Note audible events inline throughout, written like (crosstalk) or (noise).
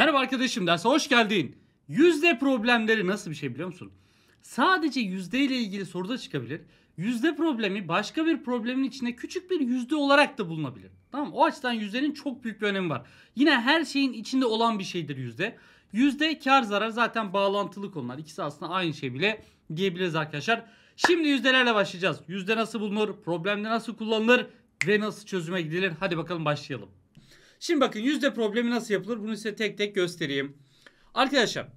Merhaba arkadaşım derse hoş geldin. Yüzde problemleri nasıl bir şey biliyor musun? Sadece yüzde ile ilgili soruda çıkabilir. Yüzde problemi başka bir problemin içinde küçük bir yüzde olarak da bulunabilir. Tamam O açıdan yüzdenin çok büyük bir önemi var. Yine her şeyin içinde olan bir şeydir yüzde. Yüzde kar zarar zaten bağlantılı konular. İkisi aslında aynı şey bile diyebiliriz arkadaşlar. Şimdi yüzdelerle başlayacağız. Yüzde nasıl bulunur? Problemde nasıl kullanılır? Ve nasıl çözüme gidilir? Hadi bakalım başlayalım. Şimdi bakın yüzde problemi nasıl yapılır bunu size tek tek göstereyim. Arkadaşlar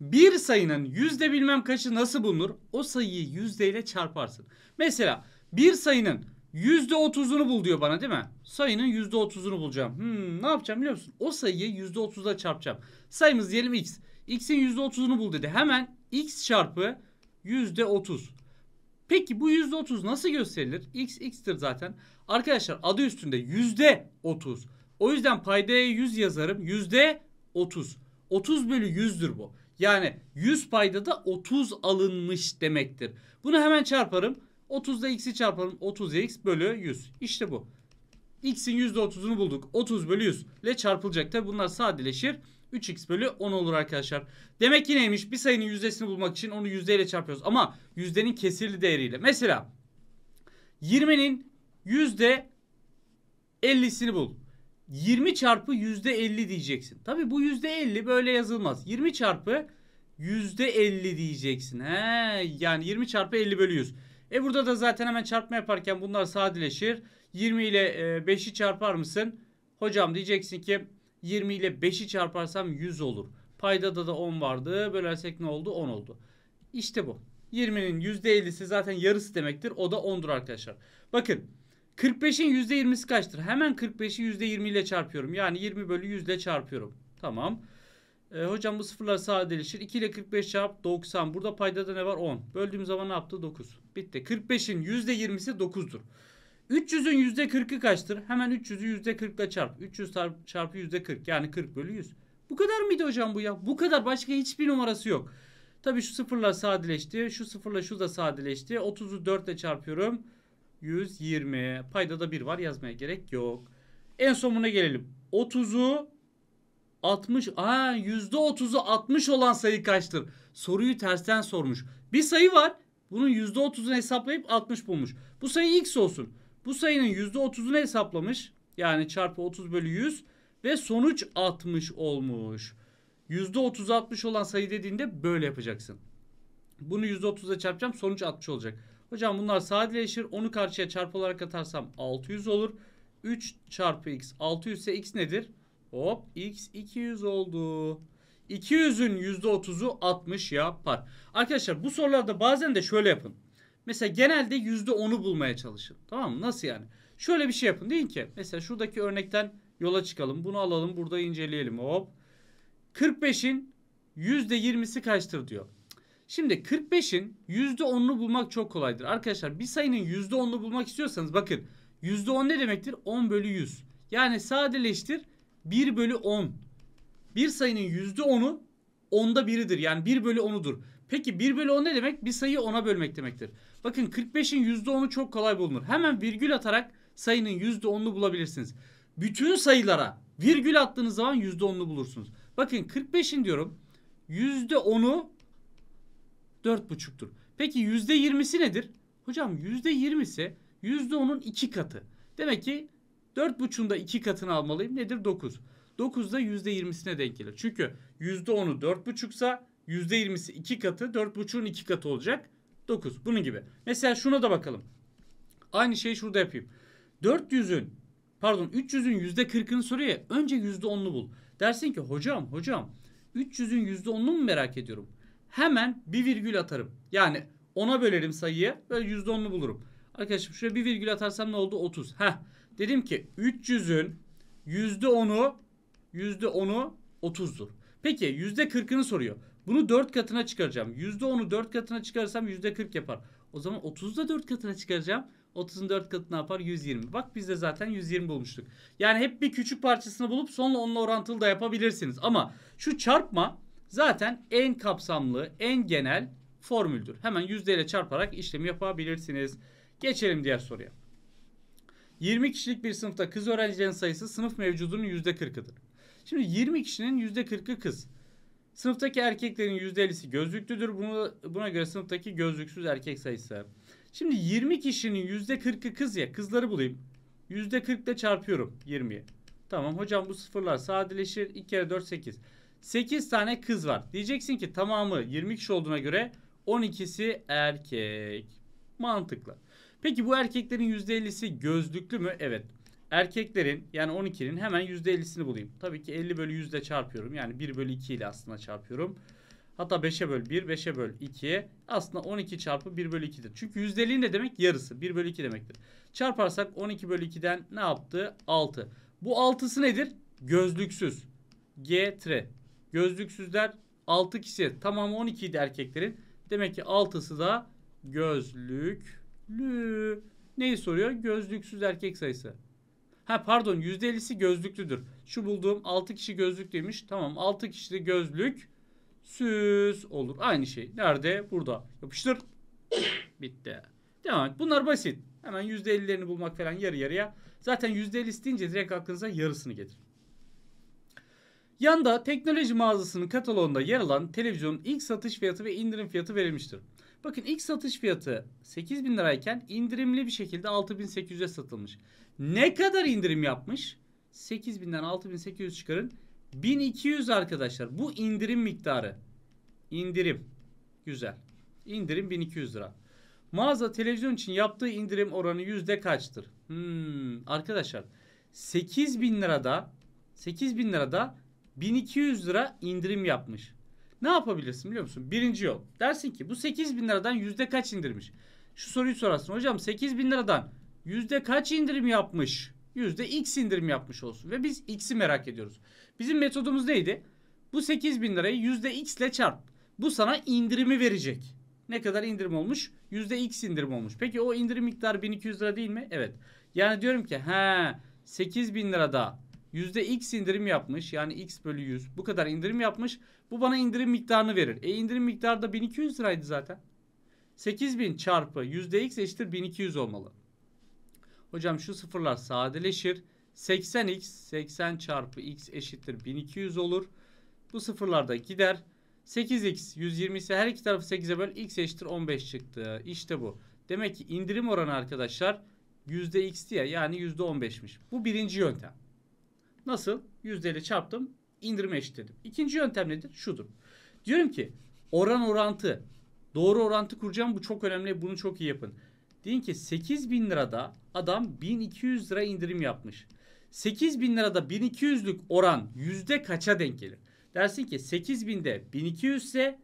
bir sayının yüzde bilmem kaçı nasıl bulunur? O sayıyı yüzdeyle çarparsın. Mesela bir sayının yüzde otuzunu bul diyor bana değil mi? Sayının yüzde otuzunu bulacağım. Hmm, ne yapacağım biliyor musun? O sayıyı yüzde otuzla çarpacağım. Sayımız diyelim x. x'in yüzde otuzunu bul dedi. Hemen x çarpı yüzde otuz. Peki bu yüzde otuz nasıl gösterilir? x x'tir zaten. Arkadaşlar adı üstünde yüzde otuz. O yüzden paydaya 100 yazarım. Yüzde 30. 30 bölü 100'dür bu. Yani 100 da 30 alınmış demektir. Bunu hemen çarparım. da x'i çarparım. 30x bölü 100. İşte bu. x'in %30'unu bulduk. 30 bölü 100 ile çarpılacak. Tabi bunlar sadeleşir. 3x bölü 10 olur arkadaşlar. Demek ki neymiş? Bir sayının yüzdesini bulmak için onu yüzdeyle çarpıyoruz. Ama yüzdenin kesirli değeriyle. Mesela 20'nin yüzde %50'sini bul. 20 çarpı %50 diyeceksin. Tabii bu %50 böyle yazılmaz. 20 çarpı %50 diyeceksin. He, yani 20 çarpı 50 bölü 100. E burada da zaten hemen çarpma yaparken bunlar sadeleşir. 20 ile 5'i e, çarpar mısın? Hocam diyeceksin ki 20 ile 5'i çarparsam 100 olur. Paydada da 10 vardı. Bölersek ne oldu? 10 oldu. İşte bu. 20'nin %50'si zaten yarısı demektir. O da 10'dur arkadaşlar. Bakın 45'in %20'si kaçtır? Hemen 45'i %20 ile çarpıyorum. Yani 20 bölü 100 ile çarpıyorum. Tamam. E, hocam bu sıfırlar sadeleşir. 2 ile 45 çarp 90. Burada paydada ne var? 10. Böldüğüm zaman ne yaptı? 9. Bitti. 45'in %20'si 9'dur. 300'ün %40'ı kaçtır? Hemen 300'ü %40 ile çarp. 300 çarpı %40 yani 40 bölü 100. Bu kadar mıydı hocam bu ya? Bu kadar. Başka hiçbir numarası yok. Tabii şu sıfırlar sadeleşti. Şu sıfırla şu da sadeleşti. 30'u 4 ile çarpıyorum. 120. payda da 1 var yazmaya gerek yok. En sonuna gelelim. 30'u 60. Aa %30'u 60 olan sayı kaçtır? Soruyu tersten sormuş. Bir sayı var. Bunun %30'unu hesaplayıp 60 bulmuş. Bu sayı x olsun. Bu sayının %30'unu hesaplamış. Yani çarpı 30 bölü 100 ve sonuç 60 olmuş. %30 60 olan sayı dediğinde böyle yapacaksın. Bunu %30'a çarpacağım sonuç 60 olacak. Hocam bunlar sadeleşir. Onu karşıya çarpı olarak atarsam 600 olur. 3 çarpı x 600 ise x nedir? Hop x 200 oldu. 200'ün %30'u 60 yapar. Arkadaşlar bu sorularda bazen de şöyle yapın. Mesela genelde %10'u bulmaya çalışın. Tamam mı? Nasıl yani? Şöyle bir şey yapın. Deyin ki mesela şuradaki örnekten yola çıkalım. Bunu alalım. Burada inceleyelim. Hop. 45'in %20'si kaçtır diyor. Şimdi 45'in %10'unu bulmak çok kolaydır. Arkadaşlar bir sayının %10'unu bulmak istiyorsanız bakın %10 ne demektir? 10 bölü 100. Yani sadeleştir 1 bölü 10. Bir sayının %10'u 10'da biridir. Yani 1 bölü 10'udur. Peki 1 bölü 10 ne demek? Bir sayıyı 10'a bölmek demektir. Bakın 45'in %10'u çok kolay bulunur. Hemen virgül atarak sayının %10'unu bulabilirsiniz. Bütün sayılara virgül attığınız zaman %10'unu bulursunuz. Bakın 45'in diyorum %10'u Dört buçuktur. Peki yüzde yirmisi nedir? Hocam yüzde yüzde onun iki katı. Demek ki 4,5'un da iki katını almalıyım. Nedir? Dokuz. 9 da yirmisine denk gelir. Çünkü yüzde onu dört buçuksa yüzde yirmisi iki katı. dört 4,5'un iki katı olacak. Dokuz. Bunun gibi. Mesela şuna da bakalım. Aynı şeyi şurada yapayım. 400'ün pardon 300'ün %40'ını soruyor ya. Önce yüzde %10'unu bul. Dersin ki hocam hocam 300'ün %10'unu mu merak ediyorum? hemen bir virgül atarım. Yani ona bölerim sayıyı ve %10'unu bulurum. Arkadaşım şuraya bir virgül atarsam ne oldu? 30. Ha, Dedim ki 300'ün yüzde onu 30'dur. Peki yüzde %40'ını soruyor. Bunu 4 katına çıkaracağım. Yüzde onu 4 katına çıkarırsam %40 yapar. O zaman 30'u da 4 katına çıkaracağım. 30'un 4 katı ne yapar? 120. Bak biz de zaten 120 bulmuştuk. Yani hep bir küçük parçasını bulup sonra onunla orantılı da yapabilirsiniz. Ama şu çarpma zaten en kapsamlı, en genel formüldür. Hemen yüzdeyle çarparak işlemi yapabilirsiniz. Geçelim diğer soruya. 20 kişilik bir sınıfta kız öğrencilerin sayısı sınıf mevcudunun yüzde %40'ıdır. Şimdi 20 kişinin yüzde %40'ı kız. Sınıftaki erkeklerin %50'si gözlüklüdür. Buna, buna göre sınıftaki gözlüksüz erkek sayısı. Şimdi 20 kişinin yüzde %40'ı kız ya. Kızları bulayım. %40 ile çarpıyorum 20'ye. Tamam hocam bu sıfırlar sadeleşir. 2 kere 4 8. 8 tane kız var. Diyeceksin ki tamamı 20 kişi olduğuna göre 12'si erkek. Mantıklı. Peki bu erkeklerin %50'si gözlüklü mü? Evet. Erkeklerin yani 12'nin hemen %50'sini bulayım. Tabii ki 50 bölü 100 çarpıyorum. Yani 1 bölü 2 ile aslında çarpıyorum. Hatta 5'e böl 1, 5'e böl 2. Aslında 12 çarpı 1 bölü 2'dir. Çünkü %50 ne demek? Yarısı. 1 bölü 2 demektir. Çarparsak 12 bölü 2'den ne yaptı? 6. Bu 6'sı nedir? Gözlüksüz. G tre. Gözlüksüzler 6 kişi. Tamamı 12 idi erkeklerin. Demek ki 6'sı da gözlüklü. Neyi soruyor? Gözlüksüz erkek sayısı. Ha pardon %50'si gözlüklüdür. Şu bulduğum 6 kişi gözlüklüymüş. Tamam 6 kişi de gözlük süs olur. Aynı şey. Nerede? Burada. Yapıştır. Bitti. Devam et. Bunlar basit. Hemen %50'lerini bulmak falan yarı yarıya. Zaten %50 deyince direkt aklınıza yarısını getir. Yanda teknoloji mağazasının kataloğunda yer alan televizyonun ilk satış fiyatı ve indirim fiyatı verilmiştir. Bakın ilk satış fiyatı 8000 lirayken indirimli bir şekilde 6800'e satılmış. Ne kadar indirim yapmış? 8000'den 6800 çıkarın. 1200 arkadaşlar. Bu indirim miktarı. İndirim. Güzel. İndirim 1200 lira. Mağaza televizyon için yaptığı indirim oranı yüzde kaçtır? Hmm, arkadaşlar 8000 lirada 8000 lirada 1200 lira indirim yapmış. Ne yapabilirsin biliyor musun? Birinci yol. Dersin ki bu 8000 liradan yüzde kaç indirmiş? Şu soruyu sorarsın. Hocam 8000 liradan yüzde kaç indirim yapmış? Yüzde x indirim yapmış olsun. Ve biz x'i merak ediyoruz. Bizim metodumuz neydi? Bu 8000 lirayı yüzde x ile çarp. Bu sana indirimi verecek. Ne kadar indirim olmuş? Yüzde x indirim olmuş. Peki o indirim miktarı 1200 lira değil mi? Evet. Yani diyorum ki he 8000 lirada Yüzde %x indirim yapmış. Yani x bölü 100 bu kadar indirim yapmış. Bu bana indirim miktarını verir. E indirim miktarı da 1200 liraydı zaten. 8000 çarpı yüzde %x eşittir 1200 olmalı. Hocam şu sıfırlar sadeleşir. 80x 80 çarpı x eşittir 1200 olur. Bu sıfırlar da gider. 8x 120 ise her iki tarafı 8'e böl x eşittir 15 çıktı. İşte bu. Demek ki indirim oranı arkadaşlar %x diye yani %15'miş. Bu birinci yöntem. Nasıl? Yüzdeyle çarptım. indirime eşitledim. İkinci yöntem nedir? Şudur. Diyorum ki oran orantı. Doğru orantı kuracağım. Bu çok önemli. Bunu çok iyi yapın. Deyin ki 8 bin lirada adam 1200 lira indirim yapmış. 8 bin lirada 1200'lük oran yüzde kaça denk gelir? Dersin ki 8 binde 1200 ise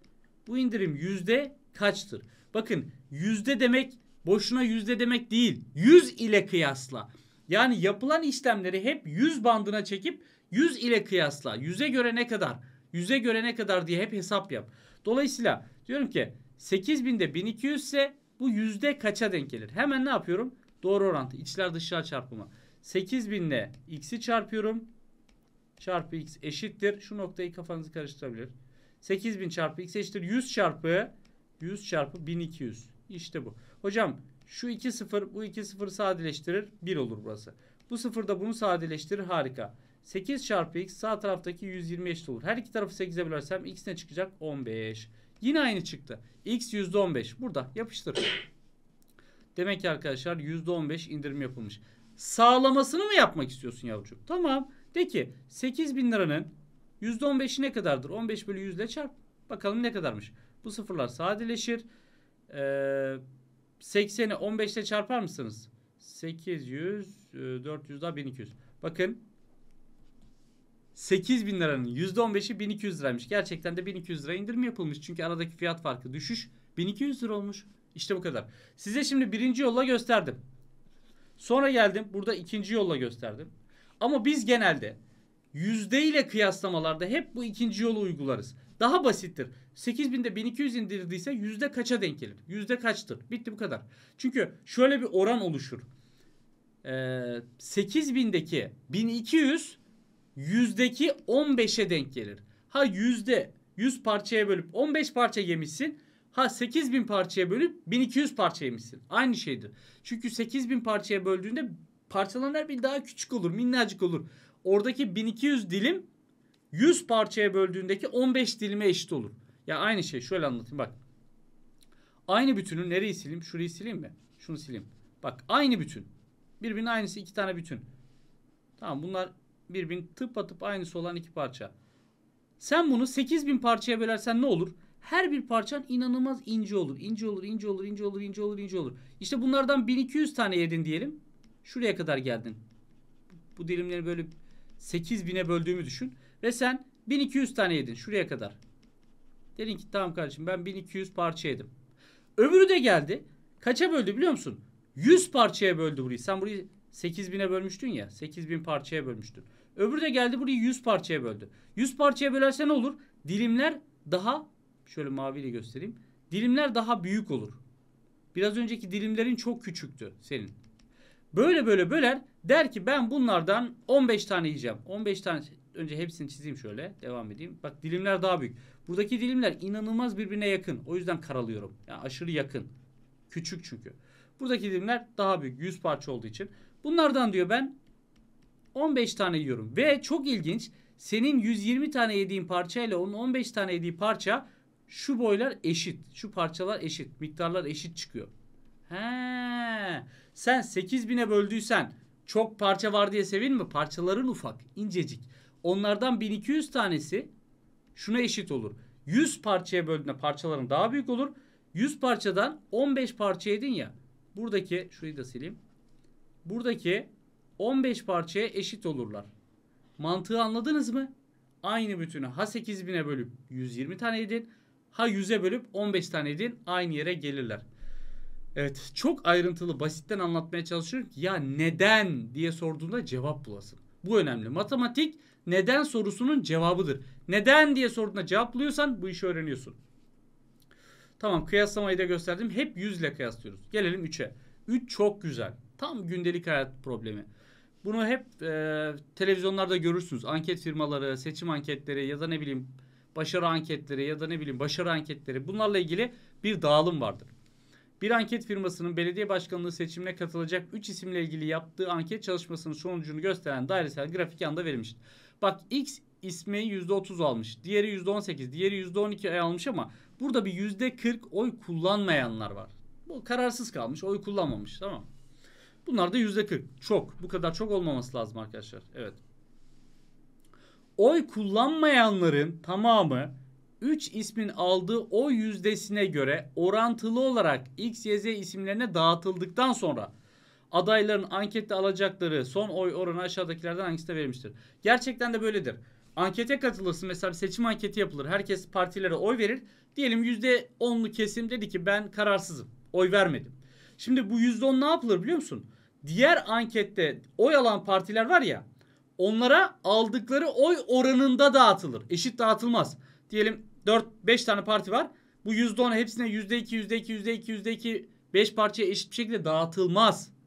bu indirim yüzde kaçtır? Bakın yüzde demek boşuna yüzde demek değil. Yüz ile kıyasla. Yani yapılan işlemleri hep 100 bandına çekip 100 ile kıyasla. 100'e göre ne kadar? 100'e göre ne kadar diye hep hesap yap. Dolayısıyla diyorum ki 8000'de 1200 ise bu yüzde kaça denk gelir? Hemen ne yapıyorum? Doğru orantı. İçler dışlar çarpımı. 8000 ile x'i çarpıyorum. Çarpı x eşittir. Şu noktayı kafanızı karıştırabilir. 8000 çarpı x eşittir. 100 çarpı 100 çarpı 1200. İşte bu. Hocam şu 2 0 bu 2 0 sadeleştirir 1 olur burası. Bu 0 da bunu sadeleştirir harika. 8 çarpı x sağ taraftaki 120 eşit olur. Her iki tarafı 8'e bölersem x ne çıkacak? 15. Yine aynı çıktı. X %15. Burada yapıştır. Demek ki arkadaşlar %15 indirim yapılmış. Sağlamasını mı yapmak istiyorsun yavrucuğum? Tamam. De ki 8 bin liranın %15'i ne kadardır? 15 bölü 100 ile çarp. Bakalım ne kadarmış. Bu sıfırlar sadeleşir. Ee, 80'i 15 ile çarpar mısınız? 800, 400 e, daha 1200. Bakın 8000 liranın %15'i 1200 liraymış. Gerçekten de 1200 lira indirim yapılmış. Çünkü aradaki fiyat farkı düşüş 1200 lira olmuş. İşte bu kadar. Size şimdi birinci yolla gösterdim. Sonra geldim burada ikinci yolla gösterdim. Ama biz genelde yüzde ile kıyaslamalarda hep bu ikinci yolu uygularız. Daha basittir. 8000'de 1200 indirdiyse yüzde kaça denk gelir? Yüzde kaçtır? Bitti bu kadar. Çünkü şöyle bir oran oluşur. Ee, 8000'deki 1200 yüzdeki 15'e denk gelir. Ha yüzde 100 parçaya bölüp 15 parça yemişsin. Ha 8000 parçaya bölüp 1200 parça yemişsin. Aynı şeydir. Çünkü 8000 parçaya böldüğünde parçaların her biri daha küçük olur, minnacık olur. Oradaki 1200 dilim 100 parçaya böldüğündeki 15 dilime eşit olur. Ya aynı şey şöyle anlatayım bak. Aynı bütünü nereyi sileyim? Şurayı sileyim mi? Şunu sileyim. Bak aynı bütün. Birbirinin aynısı iki tane bütün. Tamam bunlar birbirinin tıpatıp aynısı olan iki parça. Sen bunu 8000 parçaya bölersen ne olur? Her bir parçan inanılmaz ince olur. İnce olur, ince olur, ince olur, ince olur, ince olur. İşte bunlardan 1200 tane yedin diyelim. Şuraya kadar geldin. Bu dilimleri böyle 8000'e böldüğümü düşün. Ve sen 1200 tane yedin şuraya kadar. Dedin ki tamam kardeşim ben 1200 parça yedim. Öbürü de geldi. Kaça böldü biliyor musun? 100 parçaya böldü burayı. Sen burayı 8000'e bölmüştün ya. 8000 parçaya bölmüştün. Öbürü de geldi burayı 100 parçaya böldü. 100 parçaya bölerse ne olur? Dilimler daha şöyle maviyle göstereyim. Dilimler daha büyük olur. Biraz önceki dilimlerin çok küçüktü senin. Böyle böyle böler der ki ben bunlardan 15 tane yiyeceğim. 15 tane önce hepsini çizeyim şöyle. Devam edeyim. Bak dilimler daha büyük. Buradaki dilimler inanılmaz birbirine yakın. O yüzden karalıyorum. Yani aşırı yakın. Küçük çünkü. Buradaki dilimler daha büyük. 100 parça olduğu için. Bunlardan diyor ben 15 tane yiyorum. Ve çok ilginç. Senin 120 tane yediğin parça ile onun 15 tane yediği parça şu boylar eşit. Şu parçalar eşit. Miktarlar eşit çıkıyor. He. Sen 8000'e böldüysen çok parça var diye sevin mi? Parçaların ufak, incecik. Onlardan 1200 tanesi şuna eşit olur. 100 parçaya böldüğünde parçaların daha büyük olur. 100 parçadan 15 parça edin ya. Buradaki şurayı da sileyim. Buradaki 15 parçaya eşit olurlar. Mantığı anladınız mı? Aynı bütünü ha 8000'e bölüp 120 tane edin. Ha 100'e bölüp 15 tane edin. Aynı yere gelirler. Evet çok ayrıntılı basitten anlatmaya çalışıyorum. Ya neden diye sorduğunda cevap bulasın. Bu önemli. Matematik neden sorusunun cevabıdır. Neden diye sorduğunda cevaplıyorsan bu işi öğreniyorsun. Tamam kıyaslamayı da gösterdim. Hep 100 ile kıyaslıyoruz. Gelelim 3'e. 3 çok güzel. Tam gündelik hayat problemi. Bunu hep e, televizyonlarda görürsünüz. Anket firmaları, seçim anketleri ya da ne bileyim başarı anketleri ya da ne bileyim başarı anketleri bunlarla ilgili bir dağılım vardır. Bir anket firmasının belediye başkanlığı seçimine katılacak 3 isimle ilgili yaptığı anket çalışmasının sonucunu gösteren dairesel grafik yanda verilmiştir. Bak X ismi %30 almış. Diğeri %18, diğeri %12 almış ama burada bir %40 oy kullanmayanlar var. Bu kararsız kalmış, oy kullanmamış tamam Bunlar da %40. Çok. Bu kadar çok olmaması lazım arkadaşlar. Evet. Oy kullanmayanların tamamı 3 ismin aldığı oy yüzdesine göre orantılı olarak X, Y, Z isimlerine dağıtıldıktan sonra Adayların ankette alacakları son oy oranı aşağıdakilerden hangisine verilmiştir? Gerçekten de böyledir. Ankete katılırsın mesela bir seçim anketi yapılır. Herkes partilere oy verir. Diyelim %10'lu kesim dedi ki ben kararsızım. Oy vermedim. Şimdi bu %10 ne yapılır biliyor musun? Diğer ankette oy alan partiler var ya onlara aldıkları oy oranında dağıtılır. Eşit dağıtılmaz. Diyelim 4-5 tane parti var. Bu %10 hepsine %2, %2, %2, %2, %2 5 parçaya eşit bir şekilde dağıtılmaz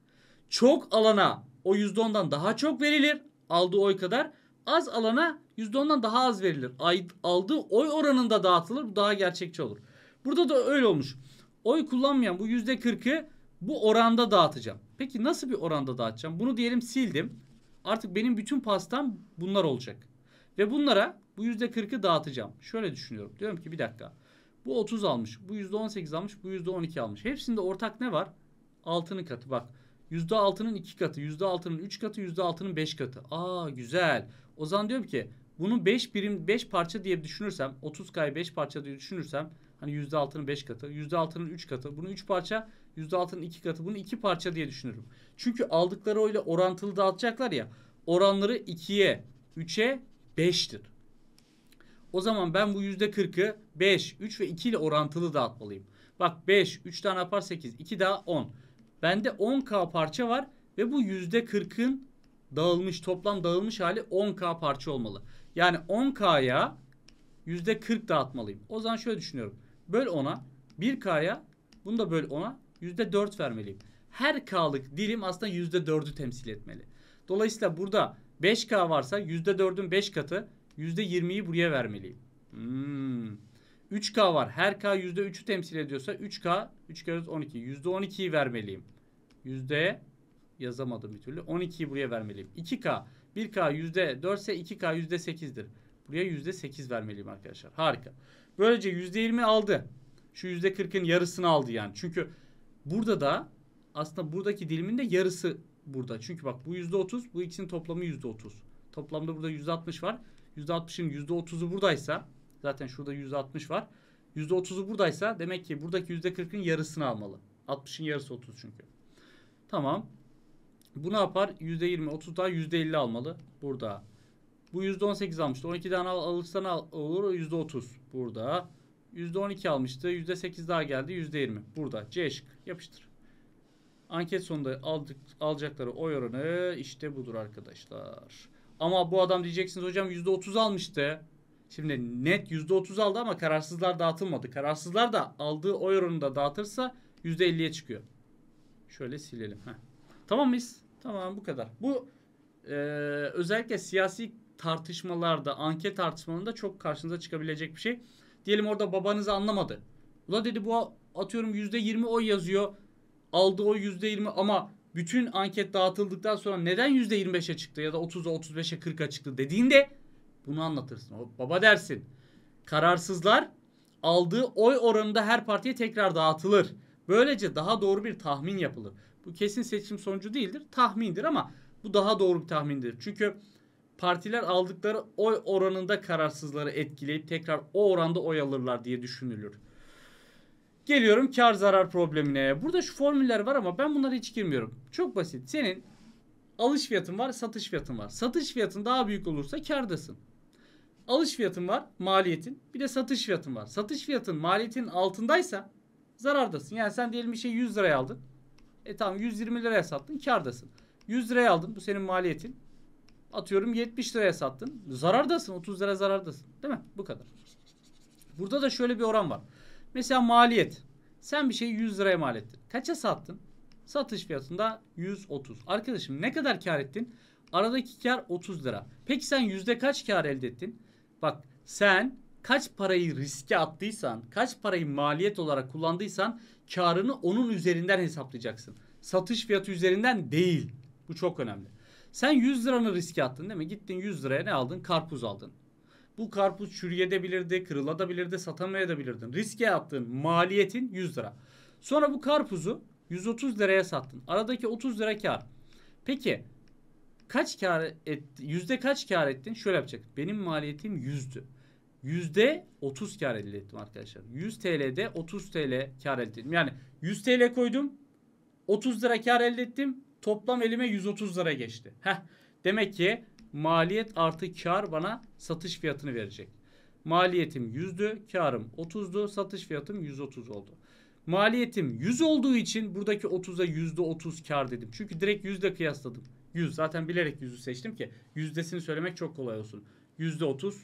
çok alana o %10'dan daha çok verilir aldığı oy kadar. Az alana %10'dan daha az verilir. Aldığı oy oranında dağıtılır. Bu daha gerçekçi olur. Burada da öyle olmuş. Oy kullanmayan bu %40'ı bu oranda dağıtacağım. Peki nasıl bir oranda dağıtacağım? Bunu diyelim sildim. Artık benim bütün pastam bunlar olacak. Ve bunlara bu %40'ı dağıtacağım. Şöyle düşünüyorum. Diyorum ki bir dakika. Bu 30 almış, bu %18 almış, bu %12 almış. Hepsinde ortak ne var? Altının katı bak. %6'nın 2 katı, %6'nın 3 katı, %6'nın 5 katı. Aa güzel. O zaman diyorum ki bunu 5 birim 5 parça diye düşünürsem 30 kay 5 parça diye düşünürsem hani %6'nın 5 katı, %6'nın 3 katı, bunu 3 parça, %6'nın 2 katı, bunu 2 parça diye düşünürüm. Çünkü aldıkları öyle orantılı dağıtacaklar ya. Oranları 2'ye, 3'e, 5'tir. O zaman ben bu %40'ı 5, 3 ve 2 ile orantılı dağıtmalıyım. Bak 5, 3 tane yapar 8, 2 daha 10. Bende 10k parça var ve bu %40'ın dağılmış toplam dağılmış hali 10k parça olmalı. Yani 10k'ya %40 dağıtmalıyım. O zaman şöyle düşünüyorum. Böl 10'a 1k'ya bunu da böl 10'a %4 vermeliyim. Her k'lık dilim aslında %4'ü temsil etmeli. Dolayısıyla burada 5k varsa %4'ün 5 katı %20'yi buraya vermeliyim. Hmm. 3K var. Her K %3'ü temsil ediyorsa 3K 3 kere 12. %12'yi vermeliyim. Yüzde yazamadım bir türlü. 12'yi buraya vermeliyim. 2K 1K yüzde %4 ise 2K yüzde %8'dir. Buraya yüzde %8 vermeliyim arkadaşlar. Harika. Böylece yüzde %20 aldı. Şu yüzde %40'ın yarısını aldı yani. Çünkü burada da aslında buradaki dilimin de yarısı burada. Çünkü bak bu yüzde %30 bu ikisinin toplamı yüzde %30. Toplamda burada yüzde %60 var. %60'ın yüzde %30'u buradaysa Zaten şurada %60 var. %30'u buradaysa demek ki buradaki %40'ın yarısını almalı. 60'ın yarısı 30 çünkü. Tamam. Bu ne yapar? %20, 30 daha %50 almalı. Burada. Bu %18 almıştı. 12 tane alırsan al, olur %30. Burada. %12 almıştı. %8 daha geldi. %20. Burada. C şık. Yapıştır. Anket sonunda aldık, alacakları oy oranı işte budur arkadaşlar. Ama bu adam diyeceksiniz hocam %30 almıştı. Şimdi net %30 aldı ama kararsızlar dağıtılmadı. Kararsızlar da aldığı oy oranında dağıtırsa %50'ye çıkıyor. Şöyle silelim. Heh. Tamam mıyız? Tamam bu kadar. Bu e, özellikle siyasi tartışmalarda, anket tartışmalarında çok karşınıza çıkabilecek bir şey. Diyelim orada babanız anlamadı. Ula dedi bu atıyorum %20 oy yazıyor. Aldığı oy %20 ama bütün anket dağıtıldıktan sonra neden %25'e çıktı ya da 30'a 35'e 40'a çıktı dediğinde bunu anlatırsın. Baba dersin. Kararsızlar aldığı oy oranında her partiye tekrar dağıtılır. Böylece daha doğru bir tahmin yapılır. Bu kesin seçim sonucu değildir. Tahmindir ama bu daha doğru bir tahmindir. Çünkü partiler aldıkları oy oranında kararsızları etkileyip tekrar o oranda oy alırlar diye düşünülür. Geliyorum kar zarar problemine. Burada şu formüller var ama ben bunlara hiç girmiyorum. Çok basit. Senin alış fiyatın var, satış fiyatın var. Satış fiyatın daha büyük olursa kardasın alış fiyatın var maliyetin bir de satış fiyatın var. Satış fiyatın maliyetin altındaysa zarardasın. Yani sen diyelim bir şey 100 liraya aldın. E tamam 120 liraya sattın kardasın. 100 liraya aldın bu senin maliyetin. Atıyorum 70 liraya sattın. Zarardasın 30 lira zarardasın. Değil mi? Bu kadar. Burada da şöyle bir oran var. Mesela maliyet. Sen bir şeyi 100 liraya mal ettin. Kaça sattın? Satış fiyatında 130. Arkadaşım ne kadar kar ettin? Aradaki kar 30 lira. Peki sen yüzde kaç kar elde ettin? Bak sen kaç parayı riske attıysan, kaç parayı maliyet olarak kullandıysan karını onun üzerinden hesaplayacaksın. Satış fiyatı üzerinden değil. Bu çok önemli. Sen 100 liranı riske attın değil mi? Gittin 100 liraya ne aldın? Karpuz aldın. Bu karpuz çürüyebilirdi, kırılabilirdi, satamayabilirdin. Riske attığın maliyetin 100 lira. Sonra bu karpuzu 130 liraya sattın. Aradaki 30 lira kar. Peki kaç kar etti? yüzde kaç kar ettin? Şöyle yapacak. Benim maliyetim yüzdü. Yüzde 30 kar elde ettim arkadaşlar. 100 TL'de 30 TL kar elde ettim. Yani 100 TL koydum. 30 lira kar elde ettim. Toplam elime 130 lira geçti. Heh. Demek ki maliyet artı kar bana satış fiyatını verecek. Maliyetim 100'dü, karım 30'du, satış fiyatım 130 oldu. Maliyetim 100 olduğu için buradaki 30'a %30 kar dedim. Çünkü direkt yüzde kıyasladım. 100 zaten bilerek 100'ü seçtim ki yüzdesini söylemek çok kolay olsun. Yüzde 30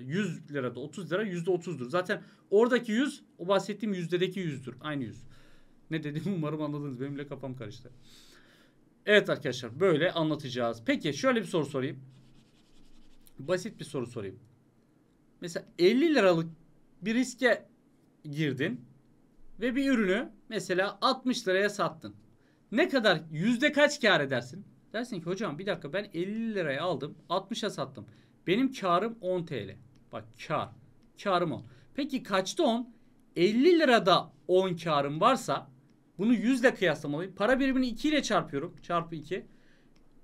100 lirada 30 lira yüzde 30'dur. Zaten oradaki 100 o bahsettiğim yüzdedeki 100'dür. Aynı 100. Ne dediğimi (laughs) umarım anladınız. benimle bile kafam karıştı. Evet arkadaşlar böyle anlatacağız. Peki şöyle bir soru sorayım. Basit bir soru sorayım. Mesela 50 liralık bir riske girdin ve bir ürünü mesela 60 liraya sattın ne kadar yüzde kaç kar edersin? Dersin ki hocam bir dakika ben 50 liraya aldım 60'a sattım. Benim karım 10 TL. Bak kar. Karım 10. Peki kaçta 10? 50 lirada 10 karım varsa bunu 100 ile kıyaslamalıyım. Para birimini 2 ile çarpıyorum. Çarpı 2.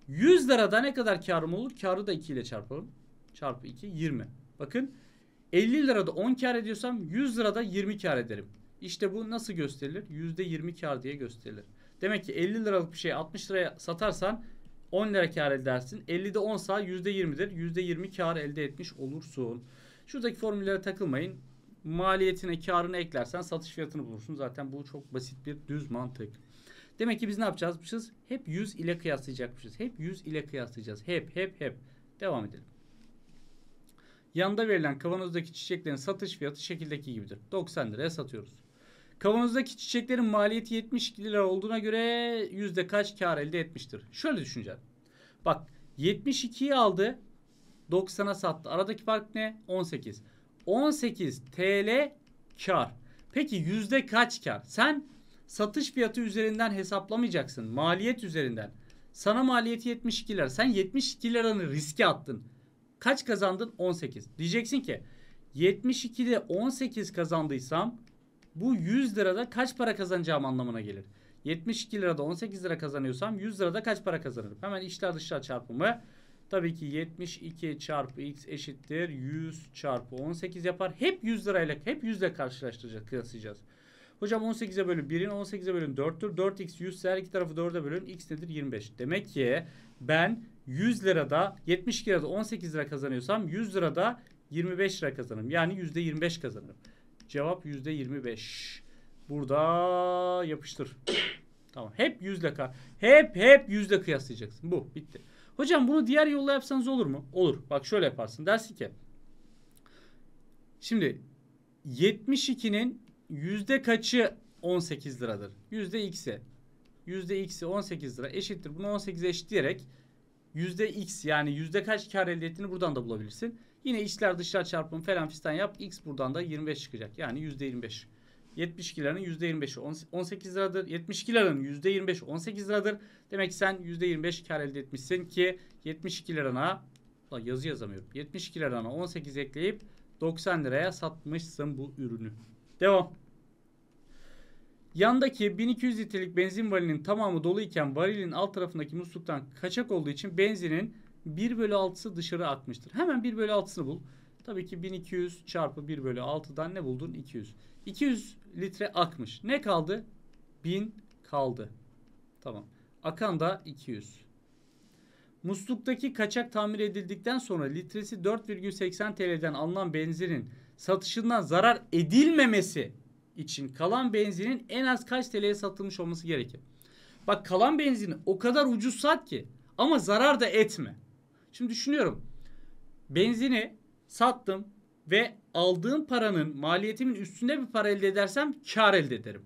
100 lirada ne kadar karım olur? Karı da 2 ile çarpalım. Çarpı 2 20. Bakın 50 lirada 10 kar ediyorsam 100 lirada 20 kar ederim. İşte bu nasıl gösterilir? %20 kar diye gösterilir. Demek ki 50 liralık bir şey 60 liraya satarsan 10 lira kar elde edersin. 50'de 10 sa %20'dir. %20 kar elde etmiş olursun. Şuradaki formüllere takılmayın. Maliyetine karını eklersen satış fiyatını bulursun. Zaten bu çok basit bir düz mantık. Demek ki biz ne yapacağızmışız? Hep 100 ile kıyaslayacakmışız. Hep 100 ile kıyaslayacağız. Hep hep hep. Devam edelim. Yanda verilen kavanozdaki çiçeklerin satış fiyatı şekildeki gibidir. 90 liraya satıyoruz. Kavanozdaki çiçeklerin maliyeti 72 lira olduğuna göre yüzde kaç kar elde etmiştir? Şöyle düşüneceğim. Bak 72'yi aldı 90'a sattı. Aradaki fark ne? 18. 18 TL kar. Peki yüzde kaç kar? Sen satış fiyatı üzerinden hesaplamayacaksın. Maliyet üzerinden. Sana maliyeti 72 lira. Sen 72 liranı riske attın. Kaç kazandın? 18. Diyeceksin ki 72'de 18 kazandıysam bu 100 lirada kaç para kazanacağım anlamına gelir. 72 lirada 18 lira kazanıyorsam 100 lirada kaç para kazanırım? Hemen içler dışlar çarpımı. Tabii ki 72 çarpı x eşittir 100 çarpı 18 yapar. Hep 100 lirayla hep 100 ile karşılaştıracağız, kıyaslayacağız. Hocam 18'e bölün 1'in 18'e bölün 4'tür. 4x 100 her iki tarafı 4'e bölün. X nedir? 25. Demek ki ben 100 lirada 72 lirada 18 lira kazanıyorsam 100 lirada 25 lira kazanırım. Yani %25 kazanırım. Cevap yüzde %25. Burada yapıştır. Tamam. Hep yüzle ka hep hep yüzle kıyaslayacaksın. Bu bitti. Hocam bunu diğer yolla yapsanız olur mu? Olur. Bak şöyle yaparsın. Dersin ki şimdi 72'nin yüzde kaçı 18 liradır? Yüzde x'e. Yüzde x'i 18 lira eşittir. Bunu 18'e eşitleyerek yüzde x yani yüzde kaç kar elde ettiğini buradan da bulabilirsin. Yine içler dışlar çarpımı falan fistan yap. X buradan da 25 çıkacak. Yani %25. 72 liranın %25'i 18 liradır. 72 liranın %25'i 18 liradır. Demek ki sen %25 kar elde etmişsin ki 72 lirana la yazı yazamıyorum. 72 lirana 18 ekleyip 90 liraya satmışsın bu ürünü. Devam. Yandaki 1200 litrelik benzin varilinin tamamı doluyken varilin alt tarafındaki musluktan kaçak olduğu için benzinin 1 bölü 6'sı dışarı atmıştır. Hemen 1 bölü 6'sını bul. Tabii ki 1200 çarpı 1 bölü 6'dan ne buldun? 200. 200 litre akmış. Ne kaldı? 1000 kaldı. Tamam. Akan da 200. Musluktaki kaçak tamir edildikten sonra litresi 4,80 TL'den alınan benzinin satışından zarar edilmemesi için kalan benzinin en az kaç TL'ye satılmış olması gerekir? Bak kalan benzini o kadar ucuz sat ki ama zarar da etme. Şimdi düşünüyorum. Benzini sattım ve aldığım paranın maliyetimin üstünde bir para elde edersem kar elde ederim.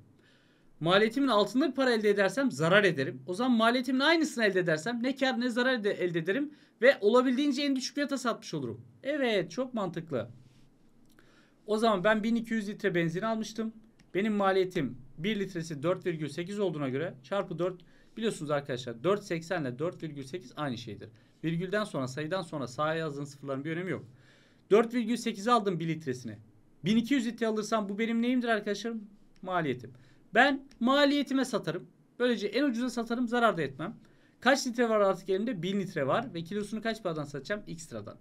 Maliyetimin altında bir para elde edersem zarar ederim. O zaman maliyetimin aynısını elde edersem ne kar ne zarar elde ederim ve olabildiğince en düşük fiyata satmış olurum. Evet çok mantıklı. O zaman ben 1200 litre benzin almıştım. Benim maliyetim 1 litresi 4,8 olduğuna göre çarpı 4 biliyorsunuz arkadaşlar 4.80 ile 4,8 aynı şeydir. Virgülden sonra sayıdan sonra sağa yazdığın sıfırların bir önemi yok. 4,8'i aldım 1 litresini. 1200 litre alırsam bu benim neyimdir arkadaşlarım? Maliyetim. Ben maliyetime satarım. Böylece en ucuza satarım zarar da etmem. Kaç litre var artık elimde? 1000 litre var. Ve kilosunu kaç paradan satacağım? X'radan.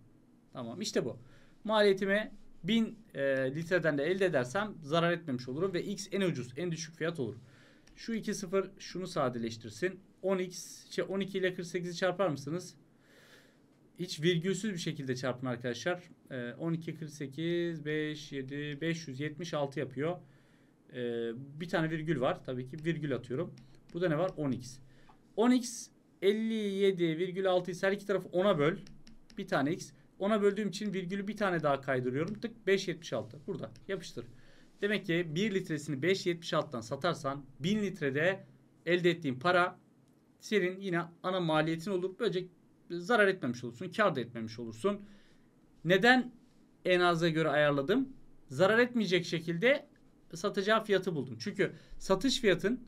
Tamam işte bu. Maliyetime 1000 e, litreden de elde edersem zarar etmemiş olurum. Ve X en ucuz, en düşük fiyat olur. Şu 2 sıfır şunu sadeleştirsin. 10X, şey 12 ile 48'i çarpar mısınız? Hiç virgülsüz bir şekilde çarpma arkadaşlar. E, 12, 48, 5, 7, 576 yapıyor. E, bir tane virgül var. Tabii ki virgül atıyorum. Bu da ne var? 10x. 10x 57,6 ise her iki tarafı 10'a böl. Bir tane x. 10'a böldüğüm için virgülü bir tane daha kaydırıyorum. Tık 5.76. Burada yapıştır. Demek ki 1 litresini 5.76'dan satarsan 1000 litrede elde ettiğin para senin yine ana maliyetin olur. Böylece zarar etmemiş olursun, kar da etmemiş olursun. Neden en aza göre ayarladım? Zarar etmeyecek şekilde satacağı fiyatı buldum. Çünkü satış fiyatın